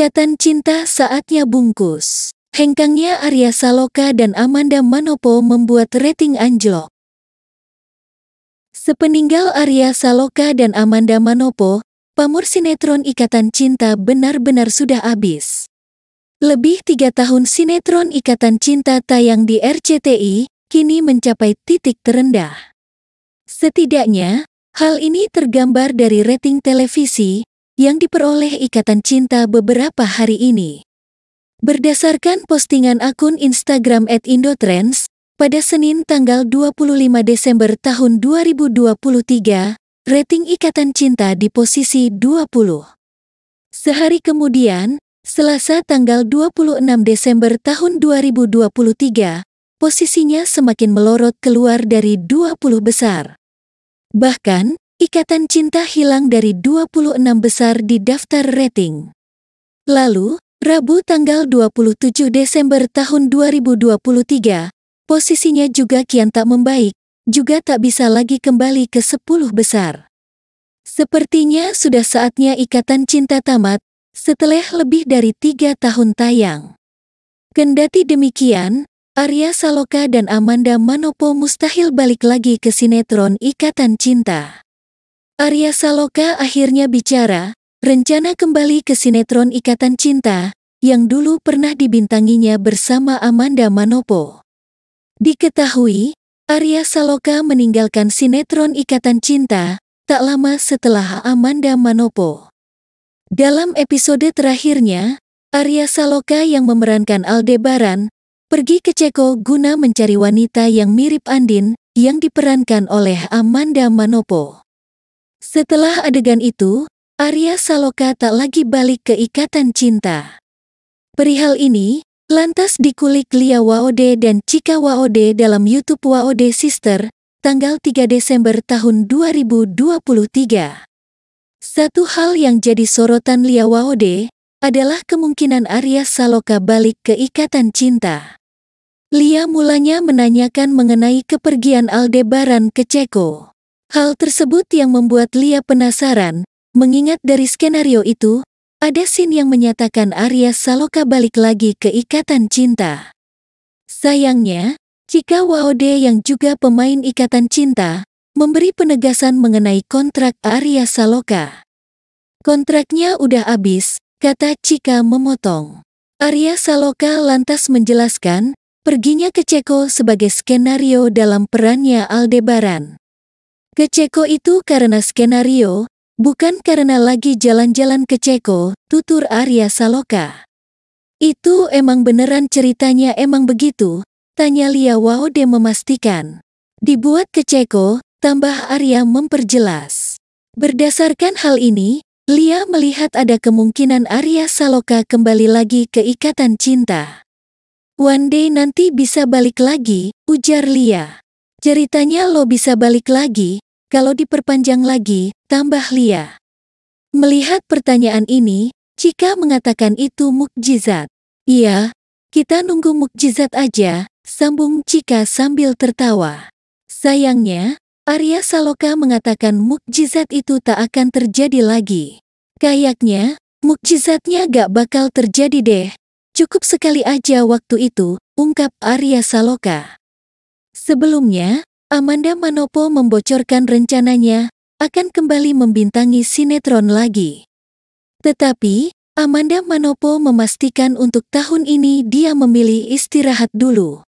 Ikatan cinta saatnya bungkus. Hengkangnya Arya Saloka dan Amanda Manopo membuat rating anjlok. Sepeninggal Arya Saloka dan Amanda Manopo, pamor sinetron Ikatan Cinta benar-benar sudah habis. Lebih tiga tahun sinetron Ikatan Cinta tayang di RCTI, kini mencapai titik terendah. Setidaknya, hal ini tergambar dari rating televisi, yang diperoleh ikatan cinta beberapa hari ini. Berdasarkan postingan akun Instagram @indotrends, pada Senin tanggal 25 Desember tahun 2023, rating ikatan cinta di posisi 20. Sehari kemudian, Selasa tanggal 26 Desember tahun 2023, posisinya semakin melorot keluar dari 20 besar. Bahkan, Ikatan Cinta hilang dari 26 besar di daftar rating. Lalu, Rabu tanggal 27 Desember tahun 2023, posisinya juga kian tak membaik, juga tak bisa lagi kembali ke 10 besar. Sepertinya sudah saatnya Ikatan Cinta tamat, setelah lebih dari tiga tahun tayang. Kendati demikian, Arya Saloka dan Amanda Manopo mustahil balik lagi ke sinetron Ikatan Cinta. Arya Saloka akhirnya bicara, rencana kembali ke sinetron Ikatan Cinta, yang dulu pernah dibintanginya bersama Amanda Manopo. Diketahui, Arya Saloka meninggalkan sinetron Ikatan Cinta, tak lama setelah Amanda Manopo. Dalam episode terakhirnya, Arya Saloka yang memerankan Aldebaran, pergi ke Ceko guna mencari wanita yang mirip Andin, yang diperankan oleh Amanda Manopo. Setelah adegan itu, Arya Saloka tak lagi balik ke ikatan cinta. Perihal ini, lantas dikulik Lia Waode dan Cika Waode dalam YouTube Waode Sister, tanggal 3 Desember tahun 2023. Satu hal yang jadi sorotan Lia Waode adalah kemungkinan Arya Saloka balik ke ikatan cinta. Lia mulanya menanyakan mengenai kepergian Aldebaran ke Ceko. Hal tersebut yang membuat Lia penasaran, mengingat dari skenario itu, ada scene yang menyatakan Arya Saloka balik lagi ke ikatan cinta. Sayangnya, jika Waode yang juga pemain ikatan cinta, memberi penegasan mengenai kontrak Arya Saloka. Kontraknya udah habis, kata Cika memotong. Arya Saloka lantas menjelaskan, perginya ke Ceko sebagai skenario dalam perannya Aldebaran ke Ceko itu karena skenario, bukan karena lagi jalan-jalan ke Ceko, tutur Arya Saloka. Itu emang beneran ceritanya emang begitu, tanya Lia Waode memastikan. Dibuat ke Ceko, tambah Arya memperjelas. Berdasarkan hal ini, Lia melihat ada kemungkinan Arya Saloka kembali lagi ke ikatan cinta. One day nanti bisa balik lagi, ujar Lia. Ceritanya lo bisa balik lagi, kalau diperpanjang lagi, tambah Lia. Melihat pertanyaan ini, Cika mengatakan itu mukjizat. Iya, kita nunggu mukjizat aja, sambung Cika sambil tertawa. Sayangnya, Arya Saloka mengatakan mukjizat itu tak akan terjadi lagi. Kayaknya, mukjizatnya gak bakal terjadi deh. Cukup sekali aja waktu itu, ungkap Arya Saloka. Sebelumnya, Amanda Manopo membocorkan rencananya akan kembali membintangi sinetron lagi. Tetapi, Amanda Manopo memastikan untuk tahun ini dia memilih istirahat dulu.